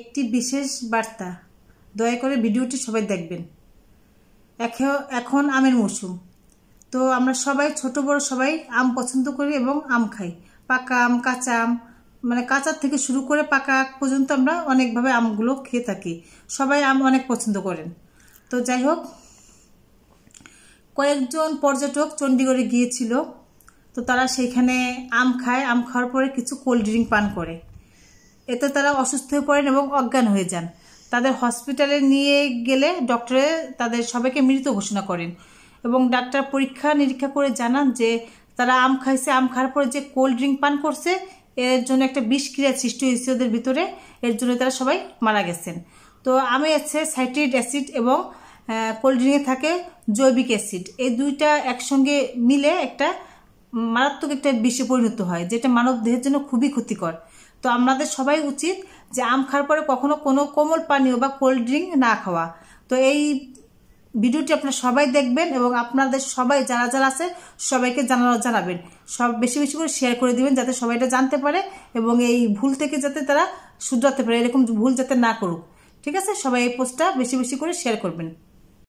একটি বিশেষ বার্তা দয়া করে ভিডিওটি সবাই দেখবেন এখন আমের মৌসুম তো আমরা সবাই ছোট বড় সবাই আম পছন্দ করি এবং আম খাই পাকা আম কাঁচা আম মানে কাঁচার থেকে শুরু করে পাকা পর্যন্ত আমরা অনেকভাবে আমগুলো খেয়ে থাকি সবাই আম অনেক পছন্দ করেন তো যাই হোক কয়েকজন পর্যটক চণ্ডীগড়ে গিয়েছিল তো তারা সেইখানে আম খায় আম খাওয়ার পরে কিছু কোল্ড ড্রিঙ্ক পান করে এতে তারা অসুস্থ হয়ে পড়েন এবং অজ্ঞান হয়ে যান তাদের হসপিটালে নিয়ে গেলে ডক্টরে তাদের সবাইকে মৃত ঘোষণা করেন এবং ডাক্তার পরীক্ষা নিরীক্ষা করে জানান যে তারা আম খাইছে আম খাওয়ার পরে যে কোল্ড ড্রিঙ্ক পান করছে এর জন্য একটা বিষক্রিয়া সৃষ্টি হয়েছে ওদের ভিতরে এর জন্য তারা সবাই মারা গেছেন তো আমে আছে সাইট্রিক অ্যাসিড এবং কোল্ড ড্রিঙ্কে থাকে জৈবিক অ্যাসিড এই দুইটা একসঙ্গে মিলে একটা মারাত্মক একটা বিষে পরিণত হয় যেটা মানব দেহের জন্য খুবই ক্ষতিকর তো আমাদের সবাই উচিত যে আম খাওয়ার পরে কখনো কোনো কোমল পানীয় বা কোল্ড ড্রিঙ্ক না খাওয়া তো এই ভিডিওটি আপনারা সবাই দেখবেন এবং আপনাদের সবাই যারা যারা আছে সবাইকে জানানো জানাবেন সব বেশি বেশি করে শেয়ার করে দিবেন যাতে সবাই এটা জানতে পারে এবং এই ভুল থেকে যাতে তারা শুধরাতে পারে এরকম ভুল যাতে না করুক ঠিক আছে সবাই এই পোস্টটা বেশি বেশি করে শেয়ার করবেন